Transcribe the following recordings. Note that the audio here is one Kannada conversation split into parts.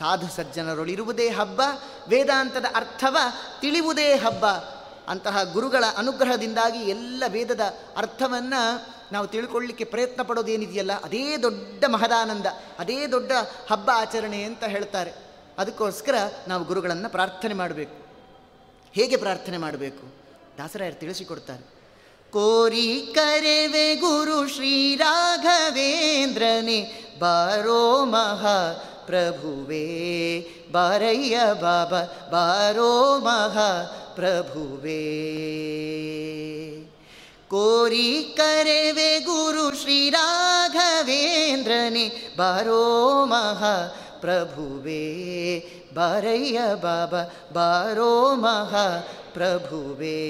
ಸಾಧು ಸಜ್ಜನರೊಳಿರುವುದೇ ಹಬ್ಬ ವೇದಾಂತದ ಅರ್ಥವ ತಿಳಿವುದೇ ಹಬ್ಬ ಅಂತಹ ಗುರುಗಳ ಅನುಗ್ರಹದಿಂದಾಗಿ ಎಲ್ಲ ವೇದದ ಅರ್ಥವನ್ನು ನಾವು ತಿಳ್ಕೊಳ್ಳಿಕ್ಕೆ ಪ್ರಯತ್ನ ಪಡೋದೇನಿದೆಯಲ್ಲ ಅದೇ ದೊಡ್ಡ ಮಹದಾನಂದ ಅದೇ ದೊಡ್ಡ ಹಬ್ಬ ಆಚರಣೆ ಅಂತ ಹೇಳ್ತಾರೆ ಅದಕ್ಕೋಸ್ಕರ ನಾವು ಗುರುಗಳನ್ನು ಪ್ರಾರ್ಥನೆ ಮಾಡಬೇಕು ಹೇಗೆ ಪ್ರಾರ್ಥನೆ ಮಾಡಬೇಕು ದಾಸರಾಯರು ತಿಳಿಸಿಕೊಡ್ತಾರೆ ಕೋರಿ ಕರೆವೆ ಗುರು ಶ್ರೀ ರಾಘವೇಂದ್ರನೇ ಬಾರೋ ಮಹಾ प्रभुवे बाबा बारो महा प्रभुवे कोरिकरे वे गुरु श्री श्रीराघवेन्द्रनि बारो महा प्रभुवे बाबा बारो महा प्रभुवे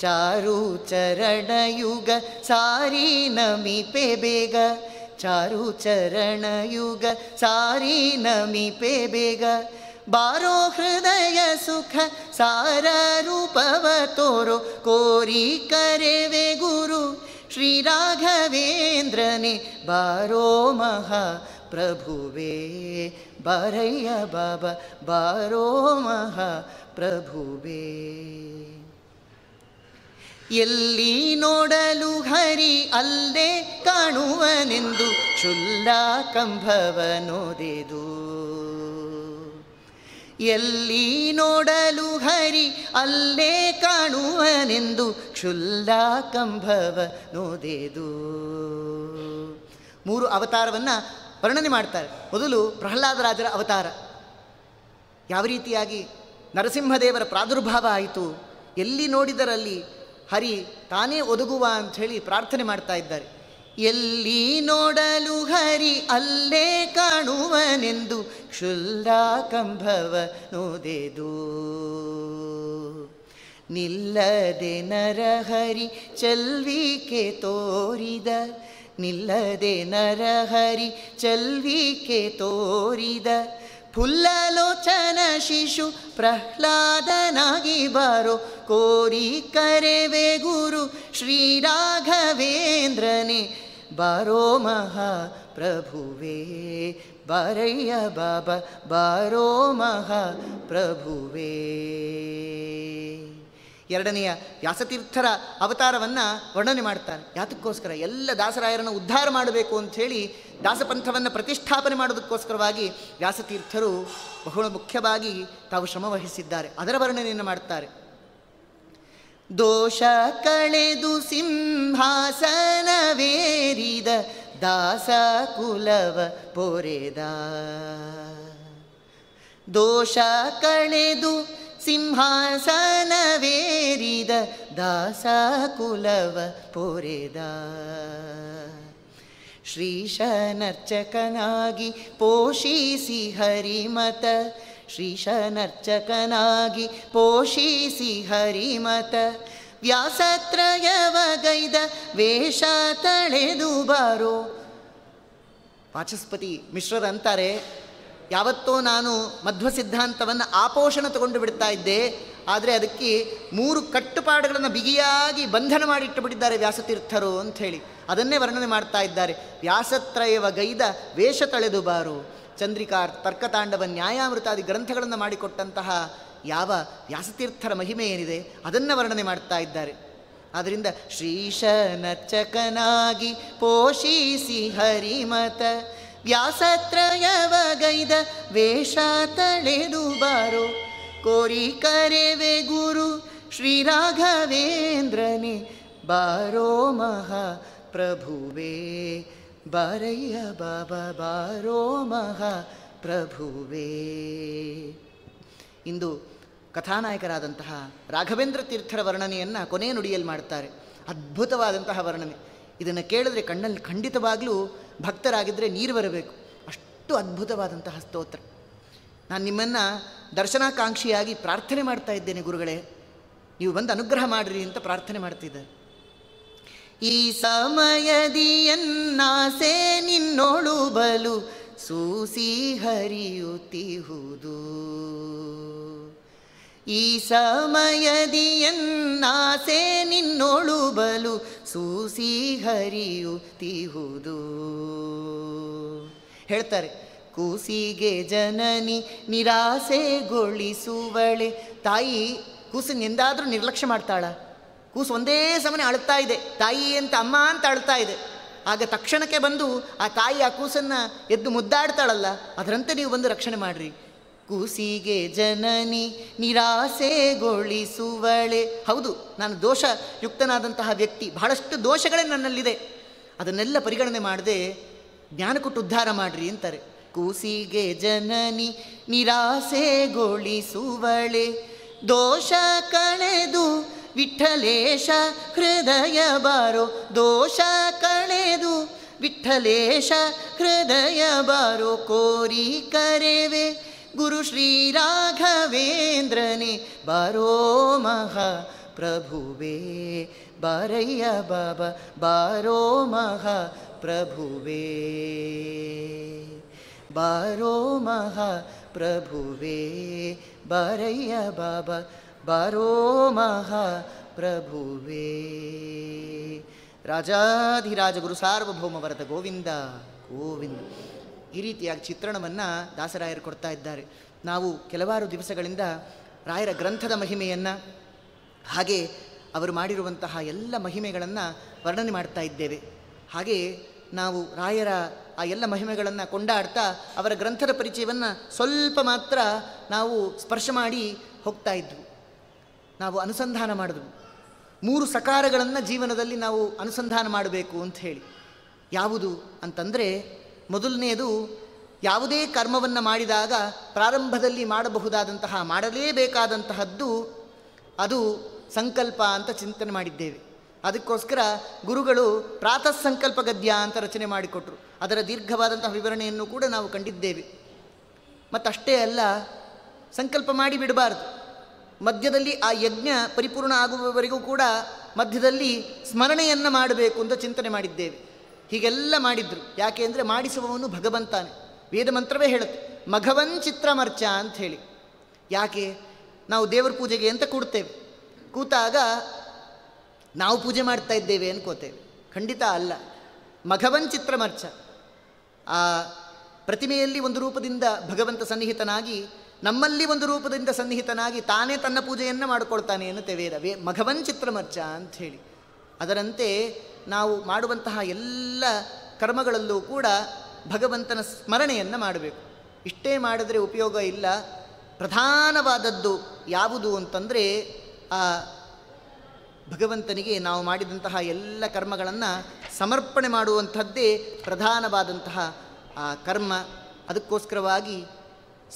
चारु चरणयुग सारिनमिते पे बेग चारु युग सारी पे बेग बारो हृदय सुख सारूपवतोरो कोरी करे वे गुरु श्रीराघवेन्द्रनि बारो महा प्रभुवे बरय बाबा बारो महा प्रभुवे ಎಲ್ಲಿ ನೋಡಲು ಹರಿ ಅಲ್ಲೇ ಕಾಣುವನೆಂದು ಚುಲ್ಲ ಕಂಭವನೊದೆದು ಎಲ್ಲಿ ನೋಡಲು ಹರಿ ಅಲ್ಲೇ ಕಾಣುವನೆಂದು ಕ್ಷುಲ್ಲ ನೋದೆದು ಮೂರು ಅವತಾರವನ್ನು ವರ್ಣನೆ ಮಾಡ್ತಾರೆ ಮೊದಲು ಪ್ರಹ್ಲಾದರಾಜರ ಅವತಾರ ಯಾವ ರೀತಿಯಾಗಿ ನರಸಿಂಹದೇವರ ಪ್ರಾದುರ್ಭಾವ ಆಯಿತು ಎಲ್ಲಿ ನೋಡಿದರಲ್ಲಿ ಹರಿ ತಾನೇ ಒದಗುವ ಅಂಥೇಳಿ ಪ್ರಾರ್ಥನೆ ಮಾಡ್ತಾ ಇದ್ದಾರೆ ಎಲ್ಲಿ ನೋಡಲು ಹರಿ ಅಲ್ಲೇ ಕಾಣುವನೆಂದು ನೋದೆದು ನಿಲ್ಲದೆ ನರಹರಿ ಚಲ್ವಿಕೆ ತೋರಿದ ನಿಲ್ಲದೆ ನರಹರಿ ಚಲ್ವಿಕೆ ತೋರಿದ फुल्लोचनशिशु प्रह्लादनागिबरो कोरि श्रीराघवेन्द्रने बारो महा प्रभुवे बाबा, बारो महा प्रभुवे ಎರಡನೆಯ ವ್ಯಾಸತೀರ್ಥರ ಅವತಾರವನ್ನು ವರ್ಣನೆ ಮಾಡ್ತಾನೆ ಯಾತಕ್ಕೋಸ್ಕರ ಎಲ್ಲ ದಾಸರಾಯರನ್ನು ಉದ್ಧಾರ ಮಾಡಬೇಕು ಹೇಳಿ ದಾಸಪಂಥವನ್ನು ಪ್ರತಿಷ್ಠಾಪನೆ ಮಾಡೋದಕ್ಕೋಸ್ಕರವಾಗಿ ವ್ಯಾಸತೀರ್ಥರು ಬಹುಳ ಮುಖ್ಯವಾಗಿ ತಾವು ಶ್ರಮವಹಿಸಿದ್ದಾರೆ ಅದರ ವರ್ಣನೆಯನ್ನು ಮಾಡ್ತಾರೆ ದೋಷ ಕಳೆದು ಸಿಂಹಾಸನವೇರಿದ ದಾಸ ಕುಲವ ಪೋರೆದ ದೋಷ ಕಳೆದು ಸಿಂಹಾಸನವೇರಿದ ದಾಸ ಕುಲವ ಪೊರೆದ ಶ್ರೀಶನರ್ಚಕನಾಗಿ ಪೋಷಿಸಿ ಹರಿಮತ ಶ್ರೀಶನರ್ಚಕನಾಗಿ ಪೋಷಿಸಿ ಹರಿಮತ ವ್ಯಾಸತ್ರಯವಗೈದ ವೇಷ ತಳೆದು ಬಾರೋ ವಾಚಸ್ಪತಿ ಮಿಶ್ರರಂತಾರೆ ಯಾವತ್ತೋ ನಾನು ಮಧ್ವ ಸಿದ್ಧಾಂತವನ್ನು ಆಪೋಷಣ ತಗೊಂಡು ಬಿಡ್ತಾ ಇದ್ದೆ ಆದರೆ ಅದಕ್ಕೆ ಮೂರು ಕಟ್ಟುಪಾಡುಗಳನ್ನು ಬಿಗಿಯಾಗಿ ಬಂಧನ ಮಾಡಿಟ್ಟು ಬಿಟ್ಟಿದ್ದಾರೆ ವ್ಯಾಸತೀರ್ಥರು ಅಂಥೇಳಿ ಅದನ್ನೇ ವರ್ಣನೆ ಮಾಡ್ತಾ ಇದ್ದಾರೆ ವ್ಯಾಸತ್ರಯವ ಗೈದ ವೇಷ ತಳೆದು ಬಾರು ಚಂದ್ರಿಕಾರ್ ತರ್ಕತಾಂಡವ ನ್ಯಾಯಾಮೃತಾದಿ ಗ್ರಂಥಗಳನ್ನು ಮಾಡಿಕೊಟ್ಟಂತಹ ಯಾವ ವ್ಯಾಸತೀರ್ಥರ ಮಹಿಮೆ ಏನಿದೆ ಅದನ್ನು ವರ್ಣನೆ ಮಾಡ್ತಾ ಇದ್ದಾರೆ ಆದ್ದರಿಂದ ಶ್ರೀಶನಚಕನಾಗಿ ಪೋಷಿಸಿ ಹರಿಮತ ವ್ಯಾಸತ್ರಯವಗೈದ ವೇಷ ತಳೆದು ಬಾರೋ ಕೋರಿ ಕರೆವೆ ಗುರು ಶ್ರೀರಾಘವೇಂದ್ರನೇ ಬಾರೋ ಮಹಾ ಪ್ರಭುವೇ ಬಾರಯ್ಯ ಬಾಬಾ ಬಾರೋ ಮಹಾ ಪ್ರಭುವೇ ಇಂದು ಕಥಾನಾಯಕರಾದಂತಹ ರಾಘವೇಂದ್ರ ತೀರ್ಥರ ವರ್ಣನೆಯನ್ನು ಕೊನೆಯ ನುಡಿಯಲ್ಲಿ ಮಾಡ್ತಾರೆ ಅದ್ಭುತವಾದಂತಹ ವರ್ಣನೆ ಇದನ್ನು ಕೇಳಿದ್ರೆ ಕಣ್ಣಲ್ಲಿ ಖಂಡಿತವಾಗಲೂ ಭಕ್ತರಾಗಿದ್ದರೆ ನೀರು ಬರಬೇಕು ಅಷ್ಟು ಅದ್ಭುತವಾದಂತಹ ಸ್ತೋತ್ರ ನಾನು ನಿಮ್ಮನ್ನು ದರ್ಶನಾಕಾಂಕ್ಷಿಯಾಗಿ ಪ್ರಾರ್ಥನೆ ಮಾಡ್ತಾ ಇದ್ದೇನೆ ಗುರುಗಳೇ ನೀವು ಬಂದು ಅನುಗ್ರಹ ಮಾಡಿರಿ ಅಂತ ಪ್ರಾರ್ಥನೆ ಮಾಡ್ತಿದ್ದಾರೆ ಈ ಸಮಯದಿಯನ್ನಾಸೆ ನಿನ್ನೋಳು ಬಲು ಸೂಸಿ ಹರಿಯುತ್ತಿಹುದು ಈ ಸಮಯದಿಯನ್ನಾಸೆ ನಿನ್ನೋಳು ಬಲು ಸೂಸಿ ಹರಿಯುತ್ತಿಹುದು ಹೇಳ್ತಾರೆ ಕೂಸಿಗೆ ಜನನಿ ನಿರಾಸೆಗೊಳಿಸುವಳೆ ತಾಯಿ ಎಂದಾದರೂ ನಿರ್ಲಕ್ಷ್ಯ ಮಾಡ್ತಾಳ ಕೂಸು ಒಂದೇ ಸಮನೆ ಅಳ್ತಾ ಇದೆ ತಾಯಿ ಅಂತ ಅಮ್ಮ ಅಂತ ಅಳ್ತಾ ಇದೆ ಆಗ ತಕ್ಷಣಕ್ಕೆ ಬಂದು ಆ ತಾಯಿ ಆ ಕೂಸನ್ನು ಎದ್ದು ಮುದ್ದಾಡ್ತಾಳಲ್ಲ ಅದರಂತೆ ನೀವು ಬಂದು ರಕ್ಷಣೆ ಮಾಡಿರಿ ಕೂಸಿಗೆ ಜನನಿ ನಿರಾಸೆಗೊಳಿಸುವಳೆ ಹೌದು ನಾನು ದೋಷ ಯುಕ್ತನಾದಂತಹ ವ್ಯಕ್ತಿ ಬಹಳಷ್ಟು ದೋಷಗಳೇ ನನ್ನಲ್ಲಿದೆ ಅದನ್ನೆಲ್ಲ ಪರಿಗಣನೆ ಮಾಡದೆ ಜ್ಞಾನ ಕೊಟ್ಟು ಉದ್ಧಾರ ಮಾಡ್ರಿ ಅಂತಾರೆ ಕೂಸಿಗೆ ಜನನಿ ನಿರಾಸೆಗೊಳಿಸುವಳೆ ದೋಷ ಕಳೆದು ವಿಠಲೇಶ ಹೃದಯ ಬಾರೋ ದೋಷ ಕಳೆದು ವಿಠಲೇಶ ಹೃದಯ ಬಾರೋ ಕೋರಿ ಕರೆವೆ गुरु गुरुश्रीराघवेन्द्रनि वारो महा प्रभुवे वरय्यबाबा वारो महा प्रभुवे वारो महा प्रभुवे वरय्यबाबा वारो महा प्रभुवे गोविन्द गोविन्द ಈ ರೀತಿಯಾಗಿ ಚಿತ್ರಣವನ್ನು ದಾಸರಾಯರು ಕೊಡ್ತಾ ಇದ್ದಾರೆ ನಾವು ಕೆಲವಾರು ದಿವಸಗಳಿಂದ ರಾಯರ ಗ್ರಂಥದ ಮಹಿಮೆಯನ್ನು ಹಾಗೆ ಅವರು ಮಾಡಿರುವಂತಹ ಎಲ್ಲ ಮಹಿಮೆಗಳನ್ನು ವರ್ಣನೆ ಮಾಡ್ತಾ ಇದ್ದೇವೆ ಹಾಗೆ ನಾವು ರಾಯರ ಆ ಎಲ್ಲ ಮಹಿಮೆಗಳನ್ನು ಕೊಂಡಾಡ್ತಾ ಅವರ ಗ್ರಂಥದ ಪರಿಚಯವನ್ನು ಸ್ವಲ್ಪ ಮಾತ್ರ ನಾವು ಸ್ಪರ್ಶ ಮಾಡಿ ಹೋಗ್ತಾ ಇದ್ವು ನಾವು ಅನುಸಂಧಾನ ಮಾಡಿದ್ವು ಮೂರು ಸಕಾರಗಳನ್ನು ಜೀವನದಲ್ಲಿ ನಾವು ಅನುಸಂಧಾನ ಮಾಡಬೇಕು ಅಂತ ಹೇಳಿ ಯಾವುದು ಅಂತಂದರೆ ಮೊದಲನೆಯದು ಯಾವುದೇ ಕರ್ಮವನ್ನು ಮಾಡಿದಾಗ ಪ್ರಾರಂಭದಲ್ಲಿ ಮಾಡಬಹುದಾದಂತಹ ಮಾಡಲೇಬೇಕಾದಂತಹದ್ದು ಅದು ಸಂಕಲ್ಪ ಅಂತ ಚಿಂತನೆ ಮಾಡಿದ್ದೇವೆ ಅದಕ್ಕೋಸ್ಕರ ಗುರುಗಳು ಪ್ರಾತಃ ಸಂಕಲ್ಪ ಗದ್ಯ ಅಂತ ರಚನೆ ಮಾಡಿಕೊಟ್ರು ಅದರ ದೀರ್ಘವಾದಂತಹ ವಿವರಣೆಯನ್ನು ಕೂಡ ನಾವು ಕಂಡಿದ್ದೇವೆ ಮತ್ತಷ್ಟೇ ಅಲ್ಲ ಸಂಕಲ್ಪ ಮಾಡಿ ಬಿಡಬಾರ್ದು ಮಧ್ಯದಲ್ಲಿ ಆ ಯಜ್ಞ ಪರಿಪೂರ್ಣ ಆಗುವವರೆಗೂ ಕೂಡ ಮಧ್ಯದಲ್ಲಿ ಸ್ಮರಣೆಯನ್ನು ಮಾಡಬೇಕು ಅಂತ ಚಿಂತನೆ ಮಾಡಿದ್ದೇವೆ ಹೀಗೆಲ್ಲ ಮಾಡಿದ್ರು ಯಾಕೆ ಅಂದರೆ ಮಾಡಿಸುವವನು ಭಗವಂತಾನೆ ವೇದ ಮಂತ್ರವೇ ಹೇಳುತ್ತೆ ಮಘವನ್ ಚಿತ್ರಮರ್ಚ ಅಂತ ಹೇಳಿ ಯಾಕೆ ನಾವು ದೇವರ ಪೂಜೆಗೆ ಅಂತ ಕೂಡ್ತೇವೆ ಕೂತಾಗ ನಾವು ಪೂಜೆ ಮಾಡ್ತಾ ಇದ್ದೇವೆ ಅನ್ಕೋತೇವೆ ಖಂಡಿತ ಅಲ್ಲ ಮಘವನ್ ಚಿತ್ರಮರ್ಚ ಆ ಪ್ರತಿಮೆಯಲ್ಲಿ ಒಂದು ರೂಪದಿಂದ ಭಗವಂತ ಸನ್ನಿಹಿತನಾಗಿ ನಮ್ಮಲ್ಲಿ ಒಂದು ರೂಪದಿಂದ ಸನ್ನಿಹಿತನಾಗಿ ತಾನೇ ತನ್ನ ಪೂಜೆಯನ್ನು ಮಾಡಿಕೊಳ್ತಾನೆ ಅನ್ನುತ್ತೆ ವೇದ ವೇ ಮಘವನ್ ಚಿತ್ರಮರ್ಚ ಅಂತ ಹೇಳಿ ಅದರಂತೆ ನಾವು ಮಾಡುವಂತಹ ಎಲ್ಲ ಕರ್ಮಗಳಲ್ಲೂ ಕೂಡ ಭಗವಂತನ ಸ್ಮರಣೆಯನ್ನು ಮಾಡಬೇಕು ಇಷ್ಟೇ ಮಾಡಿದರೆ ಉಪಯೋಗ ಇಲ್ಲ ಪ್ರಧಾನವಾದದ್ದು ಯಾವುದು ಅಂತಂದರೆ ಆ ಭಗವಂತನಿಗೆ ನಾವು ಮಾಡಿದಂತಹ ಎಲ್ಲ ಕರ್ಮಗಳನ್ನು ಸಮರ್ಪಣೆ ಮಾಡುವಂಥದ್ದೇ ಪ್ರಧಾನವಾದಂತಹ ಆ ಕರ್ಮ ಅದಕ್ಕೋಸ್ಕರವಾಗಿ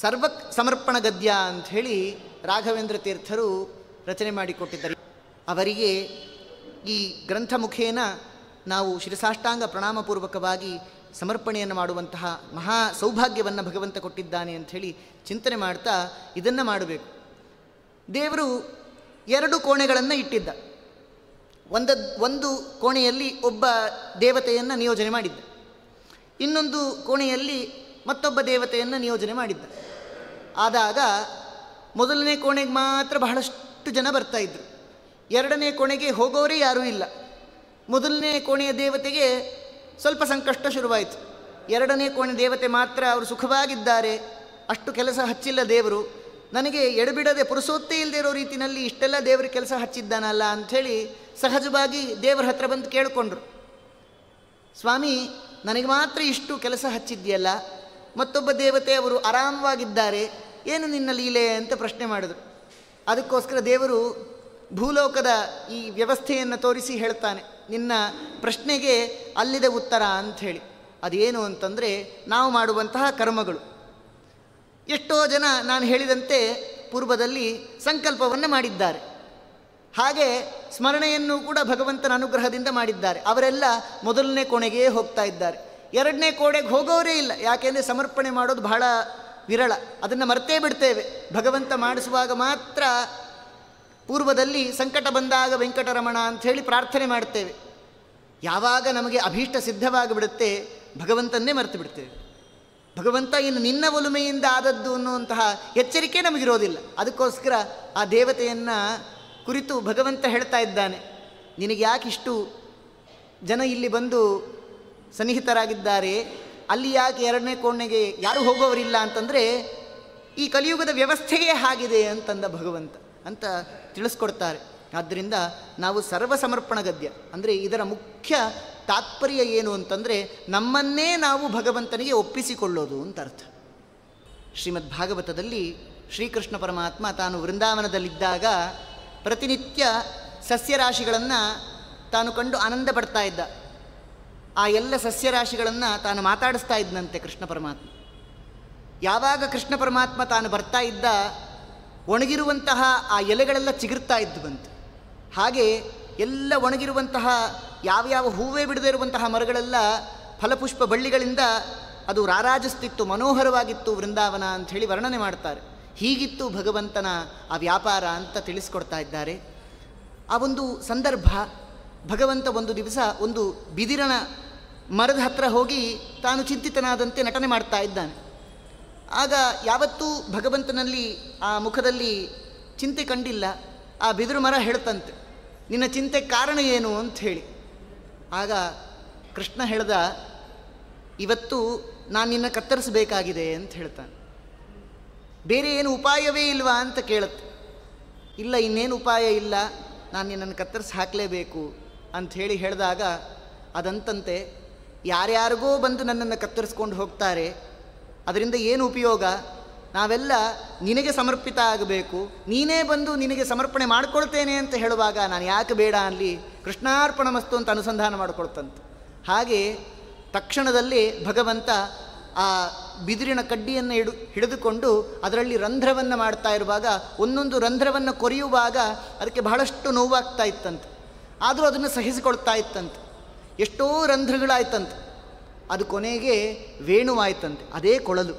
ಸರ್ವ ಸಮರ್ಪಣ ಗದ್ಯ ಅಂಥೇಳಿ ರಾಘವೇಂದ್ರ ತೀರ್ಥರು ರಚನೆ ಮಾಡಿಕೊಟ್ಟಿದ್ದಾರೆ ಅವರಿಗೆ ಈ ಗ್ರಂಥ ಮುಖೇನ ನಾವು ಶಿರಸಾಷ್ಟಾಂಗ ಪ್ರಣಾಮಪೂರ್ವಕವಾಗಿ ಸಮರ್ಪಣೆಯನ್ನು ಮಾಡುವಂತಹ ಮಹಾ ಸೌಭಾಗ್ಯವನ್ನು ಭಗವಂತ ಕೊಟ್ಟಿದ್ದಾನೆ ಹೇಳಿ ಚಿಂತನೆ ಮಾಡ್ತಾ ಇದನ್ನು ಮಾಡಬೇಕು ದೇವರು ಎರಡು ಕೋಣೆಗಳನ್ನು ಇಟ್ಟಿದ್ದ ಒಂದ ಒಂದು ಕೋಣೆಯಲ್ಲಿ ಒಬ್ಬ ದೇವತೆಯನ್ನು ನಿಯೋಜನೆ ಮಾಡಿದ್ದ ಇನ್ನೊಂದು ಕೋಣೆಯಲ್ಲಿ ಮತ್ತೊಬ್ಬ ದೇವತೆಯನ್ನು ನಿಯೋಜನೆ ಮಾಡಿದ್ದ ಆದಾಗ ಮೊದಲನೇ ಕೋಣೆಗೆ ಮಾತ್ರ ಬಹಳಷ್ಟು ಜನ ಬರ್ತಾ ಇದ್ರು ಎರಡನೇ ಕೋಣೆಗೆ ಹೋಗೋರೇ ಯಾರೂ ಇಲ್ಲ ಮೊದಲನೇ ಕೋಣೆಯ ದೇವತೆಗೆ ಸ್ವಲ್ಪ ಸಂಕಷ್ಟ ಶುರುವಾಯಿತು ಎರಡನೇ ಕೋಣೆ ದೇವತೆ ಮಾತ್ರ ಅವರು ಸುಖವಾಗಿದ್ದಾರೆ ಅಷ್ಟು ಕೆಲಸ ಹಚ್ಚಿಲ್ಲ ದೇವರು ನನಗೆ ಎಡಬಿಡದೆ ಪುರುಸೋತ್ತೇ ಇಲ್ಲದೆ ಇರೋ ರೀತಿಯಲ್ಲಿ ಇಷ್ಟೆಲ್ಲ ದೇವರು ಕೆಲಸ ಹಚ್ಚಿದ್ದಾನಲ್ಲ ಅಂಥೇಳಿ ಸಹಜವಾಗಿ ದೇವರ ಹತ್ರ ಬಂದು ಕೇಳಿಕೊಂಡ್ರು ಸ್ವಾಮಿ ನನಗೆ ಮಾತ್ರ ಇಷ್ಟು ಕೆಲಸ ಹಚ್ಚಿದ್ಯಲ್ಲ ಮತ್ತೊಬ್ಬ ದೇವತೆ ಅವರು ಆರಾಮವಾಗಿದ್ದಾರೆ ಏನು ನಿನ್ನ ಲೀಲೆ ಅಂತ ಪ್ರಶ್ನೆ ಮಾಡಿದ್ರು ಅದಕ್ಕೋಸ್ಕರ ದೇವರು ಭೂಲೋಕದ ಈ ವ್ಯವಸ್ಥೆಯನ್ನು ತೋರಿಸಿ ಹೇಳ್ತಾನೆ ನಿನ್ನ ಪ್ರಶ್ನೆಗೆ ಅಲ್ಲಿದೆ ಉತ್ತರ ಅಂಥೇಳಿ ಅದೇನು ಅಂತಂದರೆ ನಾವು ಮಾಡುವಂತಹ ಕರ್ಮಗಳು ಎಷ್ಟೋ ಜನ ನಾನು ಹೇಳಿದಂತೆ ಪೂರ್ವದಲ್ಲಿ ಸಂಕಲ್ಪವನ್ನು ಮಾಡಿದ್ದಾರೆ ಹಾಗೆ ಸ್ಮರಣೆಯನ್ನು ಕೂಡ ಭಗವಂತನ ಅನುಗ್ರಹದಿಂದ ಮಾಡಿದ್ದಾರೆ ಅವರೆಲ್ಲ ಮೊದಲನೇ ಕೋಣೆಗೆ ಹೋಗ್ತಾ ಇದ್ದಾರೆ ಎರಡನೇ ಕೋಣೆಗೆ ಹೋಗೋರೇ ಇಲ್ಲ ಯಾಕೆಂದರೆ ಸಮರ್ಪಣೆ ಮಾಡೋದು ಬಹಳ ವಿರಳ ಅದನ್ನು ಮರ್ತೇ ಬಿಡ್ತೇವೆ ಭಗವಂತ ಮಾಡಿಸುವಾಗ ಮಾತ್ರ ಪೂರ್ವದಲ್ಲಿ ಸಂಕಟ ಬಂದಾಗ ವೆಂಕಟರಮಣ ಹೇಳಿ ಪ್ರಾರ್ಥನೆ ಮಾಡ್ತೇವೆ ಯಾವಾಗ ನಮಗೆ ಅಭೀಷ್ಟ ಸಿದ್ಧವಾಗಿಬಿಡುತ್ತೆ ಭಗವಂತನ್ನೇ ಮರೆತು ಬಿಡ್ತೇವೆ ಭಗವಂತ ಇನ್ನು ನಿನ್ನ ಒಲುಮೆಯಿಂದ ಆದದ್ದು ಅನ್ನುವಂತಹ ಎಚ್ಚರಿಕೆ ನಮಗಿರೋದಿಲ್ಲ ಅದಕ್ಕೋಸ್ಕರ ಆ ದೇವತೆಯನ್ನು ಕುರಿತು ಭಗವಂತ ಹೇಳ್ತಾ ಇದ್ದಾನೆ ನಿನಗೆ ಇಷ್ಟು ಜನ ಇಲ್ಲಿ ಬಂದು ಸನ್ನಿಹಿತರಾಗಿದ್ದಾರೆ ಅಲ್ಲಿ ಯಾಕೆ ಎರಡನೇ ಕೋಣೆಗೆ ಯಾರು ಹೋಗೋವರಿಲ್ಲ ಅಂತಂದರೆ ಈ ಕಲಿಯುಗದ ವ್ಯವಸ್ಥೆಯೇ ಆಗಿದೆ ಅಂತಂದ ಭಗವಂತ ಅಂತ ತಿಳಿಸ್ಕೊಡ್ತಾರೆ ಆದ್ದರಿಂದ ನಾವು ಸರ್ವಸಮರ್ಪಣ ಗದ್ಯ ಅಂದರೆ ಇದರ ಮುಖ್ಯ ತಾತ್ಪರ್ಯ ಏನು ಅಂತಂದರೆ ನಮ್ಮನ್ನೇ ನಾವು ಭಗವಂತನಿಗೆ ಒಪ್ಪಿಸಿಕೊಳ್ಳೋದು ಅಂತ ಅರ್ಥ ಶ್ರೀಮದ್ ಭಾಗವತದಲ್ಲಿ ಶ್ರೀಕೃಷ್ಣ ಪರಮಾತ್ಮ ತಾನು ವೃಂದಾವನದಲ್ಲಿದ್ದಾಗ ಪ್ರತಿನಿತ್ಯ ಸಸ್ಯರಾಶಿಗಳನ್ನು ತಾನು ಕಂಡು ಆನಂದ ಪಡ್ತಾ ಇದ್ದ ಆ ಎಲ್ಲ ಸಸ್ಯರಾಶಿಗಳನ್ನು ತಾನು ಮಾತಾಡಿಸ್ತಾ ಇದ್ದಂತೆ ಕೃಷ್ಣ ಪರಮಾತ್ಮ ಯಾವಾಗ ಕೃಷ್ಣ ಪರಮಾತ್ಮ ತಾನು ಬರ್ತಾ ಇದ್ದ ಒಣಗಿರುವಂತಹ ಆ ಎಲೆಗಳೆಲ್ಲ ಚಿಗುರ್ತಾ ಇದ್ದು ಬಂತು ಹಾಗೆ ಎಲ್ಲ ಒಣಗಿರುವಂತಹ ಯಾವ್ಯಾವ ಹೂವೇ ಬಿಡದೇ ಇರುವಂತಹ ಮರಗಳೆಲ್ಲ ಫಲಪುಷ್ಪ ಬಳ್ಳಿಗಳಿಂದ ಅದು ರಾರಾಜಿಸ್ತಿತ್ತು ಮನೋಹರವಾಗಿತ್ತು ವೃಂದಾವನ ಹೇಳಿ ವರ್ಣನೆ ಮಾಡ್ತಾರೆ ಹೀಗಿತ್ತು ಭಗವಂತನ ಆ ವ್ಯಾಪಾರ ಅಂತ ತಿಳಿಸ್ಕೊಡ್ತಾ ಇದ್ದಾರೆ ಆ ಒಂದು ಸಂದರ್ಭ ಭಗವಂತ ಒಂದು ದಿವಸ ಒಂದು ಬಿದಿರನ ಮರದ ಹತ್ರ ಹೋಗಿ ತಾನು ಚಿಂತಿತನಾದಂತೆ ನಟನೆ ಮಾಡ್ತಾ ಇದ್ದಾನೆ ಆಗ ಯಾವತ್ತೂ ಭಗವಂತನಲ್ಲಿ ಆ ಮುಖದಲ್ಲಿ ಚಿಂತೆ ಕಂಡಿಲ್ಲ ಆ ಬಿದಿರು ಮರ ಹೇಳ್ತಂತೆ ನಿನ್ನ ಚಿಂತೆ ಕಾರಣ ಏನು ಅಂತ ಹೇಳಿ ಆಗ ಕೃಷ್ಣ ಹೇಳ್ದ ಇವತ್ತು ನಾನು ನಿನ್ನ ಕತ್ತರಿಸಬೇಕಾಗಿದೆ ಅಂತ ಹೇಳ್ತಾನೆ ಬೇರೆ ಏನು ಉಪಾಯವೇ ಇಲ್ವಾ ಅಂತ ಕೇಳುತ್ತೆ ಇಲ್ಲ ಇನ್ನೇನು ಉಪಾಯ ಇಲ್ಲ ನಾನು ನಿನ್ನನ್ನು ಕತ್ತರಿಸಿ ಹಾಕಲೇಬೇಕು ಅಂಥೇಳಿ ಹೇಳಿದಾಗ ಅದಂತಂತೆ ಯಾರ್ಯಾರಿಗೋ ಬಂದು ನನ್ನನ್ನು ಕತ್ತರಿಸ್ಕೊಂಡು ಹೋಗ್ತಾರೆ ಅದರಿಂದ ಏನು ಉಪಯೋಗ ನಾವೆಲ್ಲ ನಿನಗೆ ಸಮರ್ಪಿತ ಆಗಬೇಕು ನೀನೇ ಬಂದು ನಿನಗೆ ಸಮರ್ಪಣೆ ಮಾಡಿಕೊಳ್ತೇನೆ ಅಂತ ಹೇಳುವಾಗ ನಾನು ಯಾಕೆ ಬೇಡ ಅಲ್ಲಿ ಕೃಷ್ಣಾರ್ಪಣ ಮಸ್ತು ಅಂತ ಅನುಸಂಧಾನ ಮಾಡಿಕೊಳ್ತಂತೆ ಹಾಗೆ ತಕ್ಷಣದಲ್ಲಿ ಭಗವಂತ ಆ ಬಿದಿರಿನ ಕಡ್ಡಿಯನ್ನು ಹಿಡು ಹಿಡಿದುಕೊಂಡು ಅದರಲ್ಲಿ ರಂಧ್ರವನ್ನು ಮಾಡ್ತಾ ಇರುವಾಗ ಒಂದೊಂದು ರಂಧ್ರವನ್ನು ಕೊರೆಯುವಾಗ ಅದಕ್ಕೆ ಬಹಳಷ್ಟು ನೋವಾಗ್ತಾ ಇತ್ತಂತೆ ಆದರೂ ಅದನ್ನು ಸಹಿಸಿಕೊಳ್ತಾ ಇತ್ತಂತೆ ಎಷ್ಟೋ ರಂಧ್ರಗಳಾಯ್ತಂತೆ ಅದು ಕೊನೆಗೆ ವೇಣುವಾಯ್ತಂತೆ ಅದೇ ಕೊಳಲು